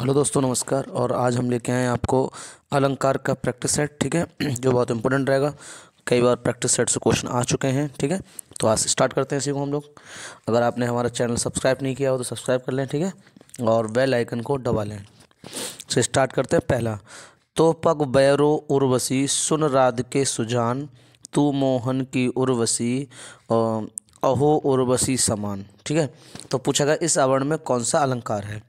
hello दोस्तों नमस्कार और आज हम लेके आए हैं आपको अलंकार का प्रैक्टिस सेट ठीक है जो बहुत इंपॉर्टेंट रहेगा कई बार प्रैक्टिस सेट से क्वेश्चन आ चुके हैं ठीक है तो आज स्टार्ट करते हैं इसी को हम लोग अगर आपने हमारा चैनल सब्सक्राइब नहीं किया हो तो सब्सक्राइब कर लें ठीक है और बेल आइकन को दबा लें तो स्टार्ट करते हैं पहला तो पग बैरो उर्वशी सुन राध के सुजान तू मोहन की उर्वशी अहो उर्वशी समान ठीक है तो पूछा गया इस आवरण में कौन सा अलंकार है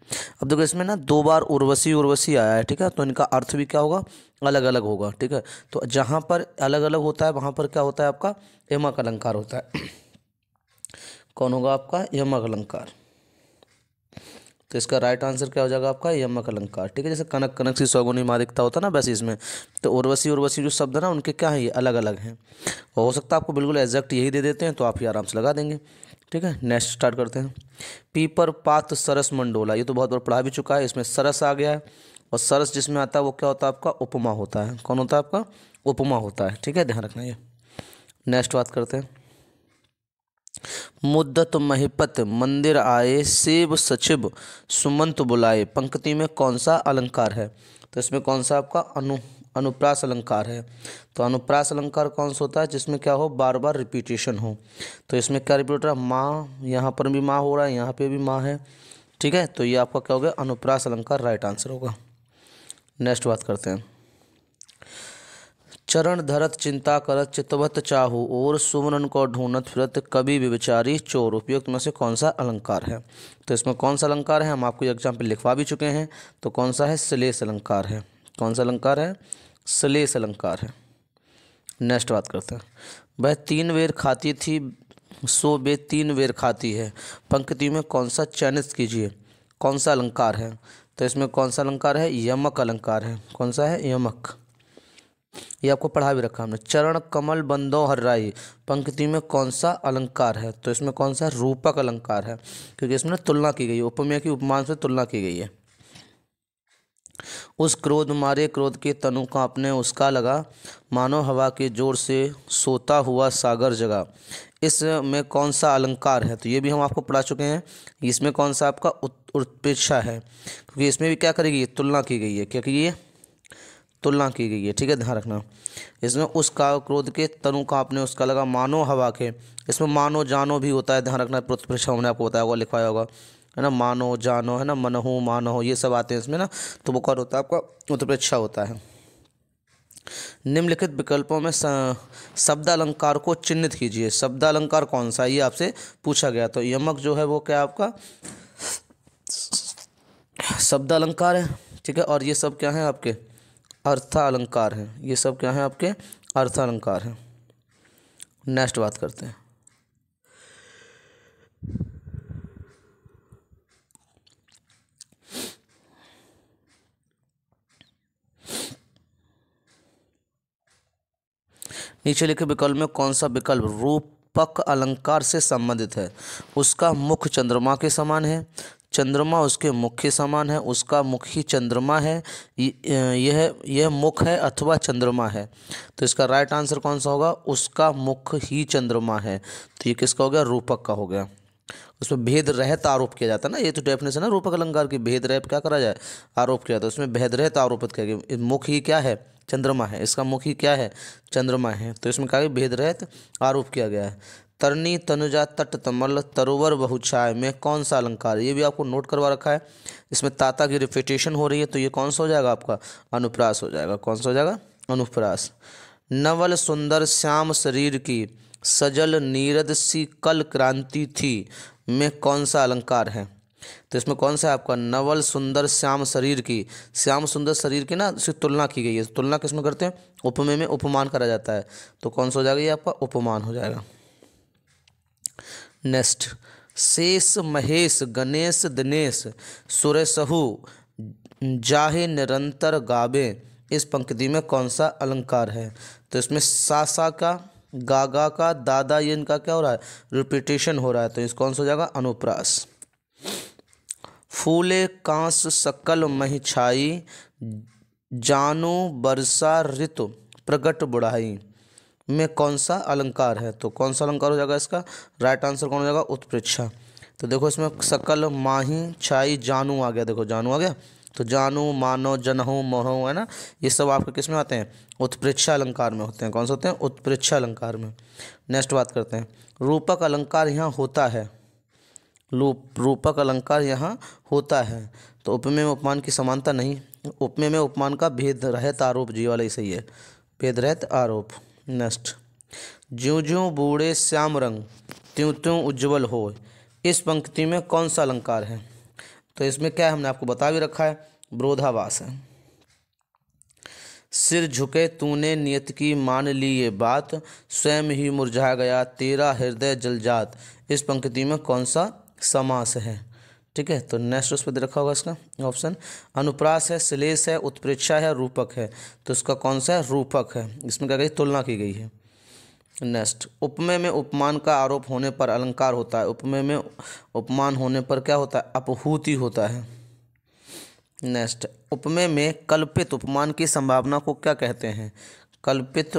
अब देखो इसमें ना दो बार उर्वशी उर्वशी आया है ठीक है तो इनका अर्थ भी क्या होगा अलग अलग होगा ठीक है तो जहाँ पर अलग अलग होता है वहाँ पर क्या होता है आपका यमक अलंकार होता है कौन होगा आपका यमक अलंकार तो इसका राइट आंसर क्या हो जाएगा आपका यमक अलंकार ठीक है जैसे कनक कनक सी सौगुनी मादिकता होता ना बस इसमें तो उर्वशी उर्वशी जो शब्द है ना उनके क्या है ये अलग अलग हैं हो सकता है आपको बिल्कुल एग्जैक्ट यही दे देते हैं तो आप ही आराम से लगा देंगे ठीक है नेक्स्ट स्टार्ट करते हैं पीपर पात सरस मंडोला ये तो बहुत बार पढ़ा भी चुका है इसमें सरस आ गया है और सरस जिसमें आता है वो क्या होता है आपका उपमा होता है कौन होता है आपका उपमा होता है ठीक है ध्यान रखना ये नेक्स्ट बात करते हैं मुद्दत महिपत मंदिर आए सेव सचिव सुमंत बुलाए पंक्ति में कौन सा अलंकार है तो इसमें कौन सा आपका अनु अनुप्रास अलंकार है तो अनुप्रास अलंकार कौन सा होता है जिसमें क्या हो बार बार रिपीटेशन हो तो इसमें क्या रिपीट हो रहा है माँ यहाँ पर भी माँ हो रहा है यहाँ पे भी माँ है ठीक है तो ये आपका क्या हो गया अनुप्रास अलंकार राइट आंसर होगा नेक्स्ट बात करते हैं चरण धरत चिंता करत चितवत चाहु और सुमरन को ढूंढत फिरत भी विचारी चोर उपयुक्त में से कौन सा अलंकार है तो इसमें कौन सा अलंकार है हम आपको एग्जाम्पल लिखवा भी चुके हैं तो कौन सा है सलेस अलंकार है कौन सा अलंकार है सलेस अलंकार है नेक्स्ट बात करते हैं वह तीन वेर खाती थी सो वे तीन वेर खाती है पंक्ति में कौन सा चयनित कीजिए कौन सा अलंकार है तो इसमें कौन सा अलंकार है यमक अलंकार है कौन सा है यमक ये आपको पढ़ा भी रखा हमने चरण कमल बंदो हर्राई पंक्ति में कौन सा अलंकार है तो इसमें कौन सा रूपक अलंकार है क्योंकि इसमें तुलना की गई है उपमेय की उपमान से तुलना की गई है उस क्रोध मारे क्रोध के तनु का अपने उसका लगा मानो हवा के जोर से सोता हुआ सागर जगा इसमें कौन सा अलंकार है तो ये भी हम आपको पढ़ा चुके हैं इसमें कौन सा आपका उत्पेक्षा है क्योंकि इसमें भी क्या करेगी तुलना की गई है क्योंकि ये तुलना की गई है ठीक है ध्यान रखना इसमें उसका क्रोध के तनु का आपने उसका लगा मानो हवा के इसमें मानो जानो भी होता है ध्यान रखना परीक्षा हमने आपको बताया होगा लिखवाया होगा है ना मानो जानो है ना मनहो मानो ये सब आते हैं इसमें ना तो बुखार होता है आपका उत्प्रेक्षा होता है निम्नलिखित विकल्पों में शब्दालंकार को चिन्हित कीजिए शब्दालंकार कौन सा ये आपसे पूछा गया तो यमक जो है वो क्या आपका शब्दालंकार है ठीक है और ये सब क्या है आपके अर्थालंकार हैं ये सब क्या हैं आपके अर्थालंकार हैं नेक्स्ट बात करते हैं नीचे लिखे विकल्प में कौन सा विकल्प रूपक अलंकार से संबंधित है उसका मुख चंद्रमा के समान है चंद्रमा उसके मुख्य समान है उसका मुख्य चंद्रमा है यह यह मुख है अथवा चंद्रमा है तो इसका राइट आंसर कौन सा होगा उसका मुख ही चंद्रमा है तो ये किसका हो गया रूपक का हो गया उसमें भेद रहत आरोप किया जाता है ना ये तो डेफिनेशन है रूपक अलंकार की भेद रह क्या करा जाए आरोप किया जाता है उसमें भेद रहित आरोपित किया गया मुख ही क्या है चंद्रमा है इसका मुख ही क्या है चंद्रमा है तो इसमें कहा भेद रहित आरोप किया गया है तरनी तनुजा तट तमल तरोवर बहुछाय में कौन सा अलंकार ये भी आपको नोट करवा रखा है इसमें ताता की रिपीटेशन हो रही है तो ये कौन सा हो जाएगा आपका अनुप्रास हो जाएगा कौन सा हो जाएगा अनुप्रास नवल सुंदर श्याम शरीर की सजल नीरद सी कल क्रांति थी में कौन सा अलंकार है तो इसमें कौन सा है आपका नवल सुंदर श्याम शरीर की श्याम सुंदर शरीर की ना इसकी तुलना की गई है तुलना किसमें करते हैं उपमे में उपमान करा जाता है तो कौन सा हो जाएगा ये आपका उपमान हो जाएगा नेक्स्ट शेष महेश गणेश दिनेश सुरेशहु जाहे निरंतर गावे इस पंक्ति में कौन सा अलंकार है तो इसमें सासा का गागा का दादा ये इनका क्या हो रहा है रिपीटेशन हो रहा है तो इस कौन सा हो जाएगा अनुप्रास फूले कांस सकल महिछाई जानू बरसा ऋतु प्रगट बुढ़ाई में कौन सा अलंकार है तो कौन सा अलंकार हो जाएगा इसका राइट आंसर कौन हो जाएगा उत्प्रेक्षा तो देखो इसमें सकल माही छाई जानू आ गया देखो जानू आ गया तो जानू मानो जनहो मोहो है ना ये सब आपके किस में आते हैं उत्प्रेक्षा अलंकार में होते हैं कौन से होते हैं उत्प्रेक्षा अलंकार में नेक्स्ट बात करते हैं रूपक अलंकार यहाँ होता है रूपक अलंकार यहाँ होता है तो उपमेय में उपमान की समानता नहीं उपमेय में उपमान का भेद रहित आरोप जी वाला ही सही है भेद रहत आरोप नेक्स्ट ज्यो ज्यो बूढ़े श्याम रंग त्यों त्यों उज्जवल हो इस पंक्ति में कौन सा अलंकार है तो इसमें क्या है हमने आपको बता भी रखा है ब्रोधावास है सिर झुके तूने नियत की मान ली ये बात स्वयं ही मुरझा गया तेरा हृदय जलजात इस पंक्ति में कौन सा समास है ठीक है तो नेक्स्ट उस पर रखा होगा इसका ऑप्शन अनुप्रास है श्लेष है उत्प्रेक्षा है रूपक है तो इसका कौन सा है रूपक है इसमें क्या गई तुलना की गई है नेक्स्ट उपमेय में उपमान का आरोप होने पर अलंकार होता है उपमेय में उपमान होने पर क्या होता है अपहूति होता है नेक्स्ट उपमेय में कल्पित उपमान की संभावना को क्या कहते हैं कल्पित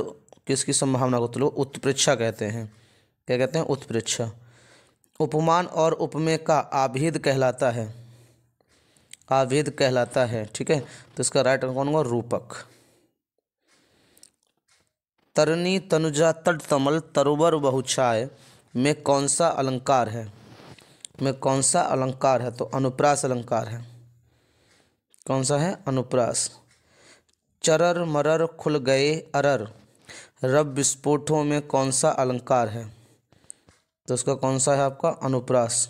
किसकी संभावना को तो लोग उत्प्रेक्षा कहते हैं क्या कहते हैं उत्प्रेक्षा उपमान और उपमेय का आभेद कहलाता है आभेद कहलाता है ठीक है तो इसका राइट आंसर कौन होगा रूपक तरनी तनुजा तट तमल तरोवर बहुछाय में कौन सा अलंकार है में कौन सा अलंकार है तो अनुप्रास अलंकार है कौन सा है अनुप्रास चरर मरर खुल गए अरर रब विस्फोटों में कौन सा अलंकार है तो उसका कौन सा है आपका अनुप्रास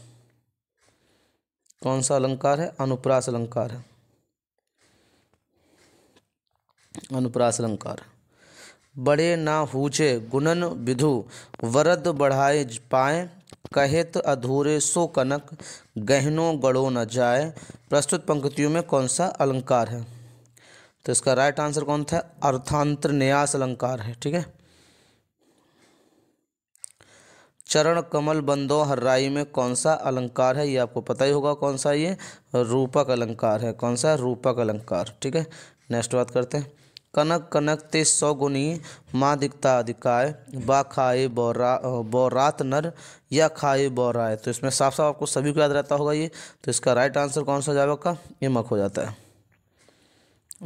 कौन सा अलंकार है अनुप्रास अलंकार है अनुप्रास अलंकार बड़े ना हुचे गुणन विधु वरद बढ़ाए पाए कहेत अधूरे सो कनक गहनों गड़ो न जाए प्रस्तुत पंक्तियों में कौन सा अलंकार है तो इसका राइट आंसर कौन था अर्थांतर न्यास अलंकार है ठीक है चरण कमल बंदो हर्राई में कौन सा अलंकार है ये आपको पता ही होगा कौन सा ये रूपक अलंकार है कौन सा रूपक अलंकार ठीक है नेक्स्ट बात करते हैं कनक कनक ते सौ गुनी माँ दिखता अधिकाय बा खाए बौरा बौरात नर या खाए बौराए तो इसमें साफ साफ आपको सभी को याद रहता होगा ये तो इसका राइट आंसर कौन सा जावा का ये मक हो जाता है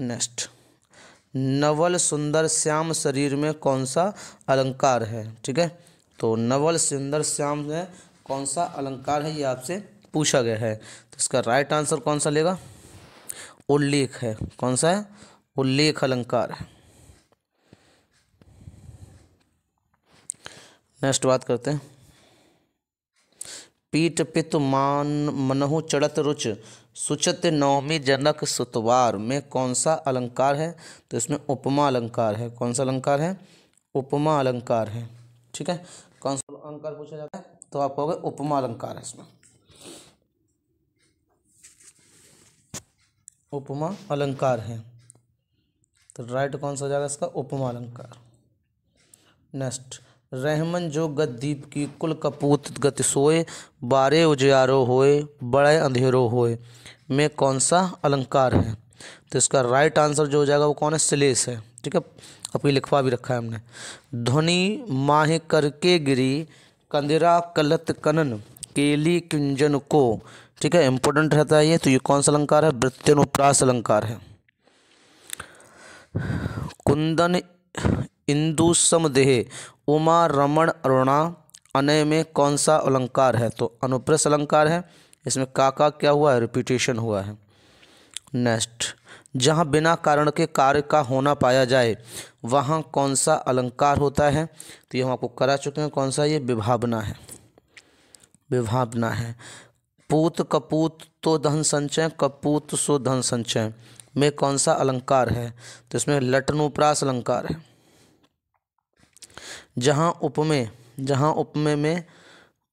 नेक्स्ट नवल सुंदर श्याम शरीर में कौन सा अलंकार है ठीक है तो नवल सुंदर श्याम में कौन सा अलंकार है ये आपसे पूछा गया है तो इसका राइट आंसर कौन सा लेगा उल्लेख है कौन सा है उल्लेख अलंकार है नेक्स्ट बात करते हैं पीठ पित मान मनहु चढ़त रुच सुचत नवमी जनक सुतवार में कौन सा अलंकार है तो इसमें उपमा अलंकार है कौन सा अलंकार है उपमा अलंकार है ठीक है अलंकार पूछा जाता है तो आप कहोगे उपमा अलंकार है इसमें उपमा अलंकार है तो राइट कौन सा हो जाएगा इसका उपमा अलंकार नेक्स्ट रहमन जो गद्दीप की कुल कपूत गति सोए बारे उजियारो होए बड़े अंधेरो होए में कौन सा अलंकार है तो इसका राइट आंसर जो हो जाएगा वो कौन है सिलेस है ठीक है अपनी लिखवा भी रखा है हमने ध्वनि माह करके गिरी कंदिरा कलत कनन केली किंजन को ठीक है इंपॉर्टेंट रहता है ये तो ये कौन सा अलंकार है वृत्तनुप्रास अलंकार है कुंदन इंदु समदेह उमा रमण अरुणा अनय में कौन सा अलंकार है तो अनुप्रस अलंकार है इसमें काका क्या हुआ है रिपीटेशन हुआ है नेक्स्ट जहाँ बिना कारण के कार्य का होना पाया जाए वहाँ कौन सा अलंकार होता है तो ये हम आपको करा चुके हैं कौन सा ये विभावना है विभावना है पूत कपूत तो धन संचय कपूत सो धन संचय में कौन सा अलंकार है तो इसमें लटनुप्रास अलंकार है जहाँ उपमेय जहाँ उपमेय में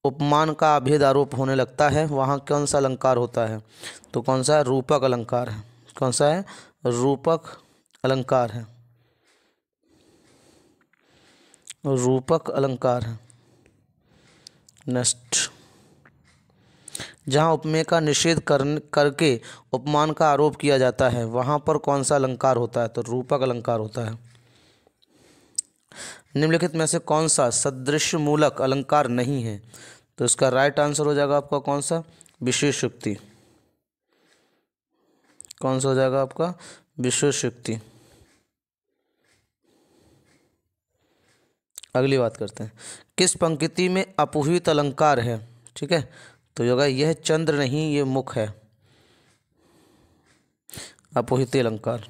उपमान का अभेद आरोप होने लगता है वहाँ कौन सा अलंकार होता है तो कौन सा रूपक अलंकार है कौन सा है रूपक अलंकार है रूपक अलंकार है नेक्स्ट जहाँ उपमेय का निषेध कर करके उपमान का आरोप किया जाता है वहाँ पर कौन सा अलंकार होता है तो रूपक अलंकार होता है निम्नलिखित में से कौन सा सदृश मूलक अलंकार नहीं है तो इसका राइट आंसर हो जाएगा आपका कौन सा विशेष शक्ति कौन सा हो जाएगा आपका विश्व शक्ति अगली बात करते हैं किस पंक्ति में अपूहित अलंकार है ठीक है तो योगा यह चंद्र नहीं ये मुख है अपोहित अलंकार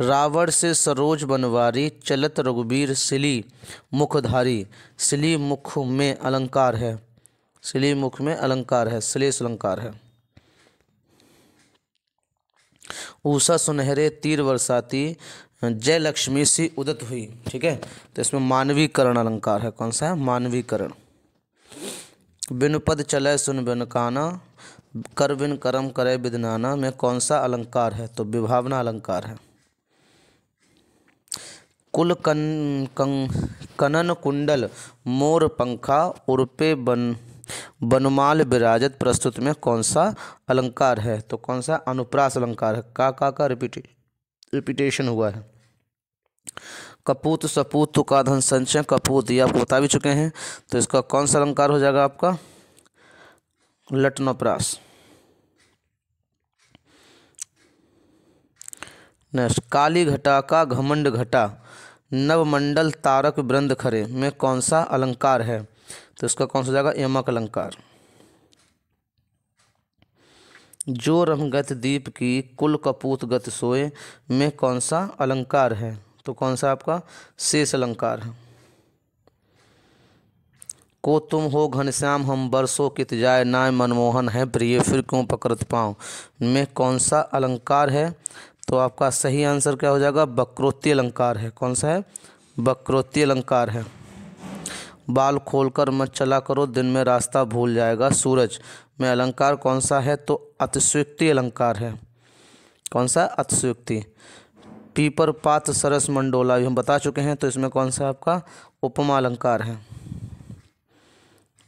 रावण से सरोज बनवारी चलत रघुबीर सिली मुखधारी सिली मुख में अलंकार है सिली मुख में अलंकार है श्लेष अलंकार है ऊषा सुनहरे तीर वर्षाती जय लक्ष्मी सी उदत हुई ठीक है तो इसमें मानवीकरण अलंकार है कौन सा है मानवीकरण बिन पद चले सुन बिन काना कर बिन करम करे बिदनाना में कौन सा अलंकार है तो विभावना अलंकार है कुल कन कन कनन कुंडल मोर पंखा उर्पे बन बनमाल विराजत प्रस्तुत में कौन सा अलंकार है तो कौन सा अनुप्रास अलंकार है का का का रिपीटे रिपीटेशन हुआ है कपूत सपूत तुका धन संचय कपूत ये आपको बता भी चुके हैं तो इसका कौन सा अलंकार हो जाएगा आपका लटनोप्रास नेक्स्ट काली घटा का घमंड घटा नवमंडल तारक ब्रंद खरे में कौन सा अलंकार है तो इसका कौन सा जाएगा यमक अलंकार जो रमगत दीप की कुल कपूत गत सोए में कौन सा अलंकार है तो कौन सा आपका शेष अलंकार है को तुम हो घनश्याम हम बरसों कित जाए नाय मनमोहन है प्रिय फिर क्यों पकृत पाओ में कौन सा अलंकार है तो आपका सही आंसर क्या हो जाएगा बक्रोती अलंकार है कौन सा है बक्रोती अलंकार है बाल खोलकर मत चला करो दिन में रास्ता भूल जाएगा सूरज में अलंकार कौन सा है तो अतिशयुक्ति अलंकार है कौन सा अतिशयुक्ति पीपर पात सरस मंडोला हम बता चुके हैं तो इसमें कौन सा आपका उपमा अलंकार है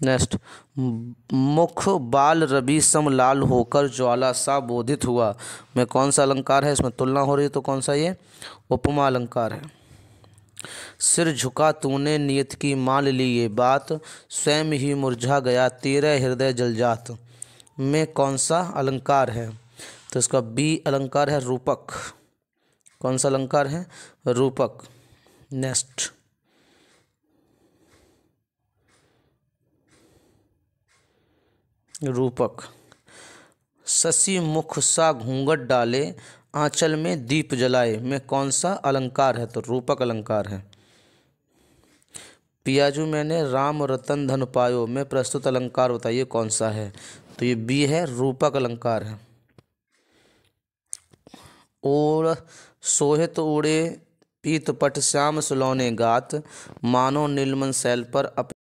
नेक्स्ट मुख बाल रवि सम लाल होकर ज्वाला सा बोधित हुआ में कौन सा अलंकार है इसमें तुलना हो रही है तो कौन सा ये उपमा अलंकार है सिर झुका तूने नियत की मान ली ये बात स्वयं ही मुरझा गया तेरे हृदय जलजात में कौन सा अलंकार है तो इसका बी अलंकार है रूपक कौन सा अलंकार है रूपक नेक्स्ट रूपक शशि मुख सा घूंघट डाले आंचल में दीप जलाए में कौन सा अलंकार है तो रूपक अलंकार है पियाजू मैंने राम रतन धन पायो में प्रस्तुत अलंकार बताइए कौन सा है तो ये बी है रूपक अलंकार है और सोहित उड़े पीत पट श्याम सुलौने गात मानो नीलमन शैल पर अपने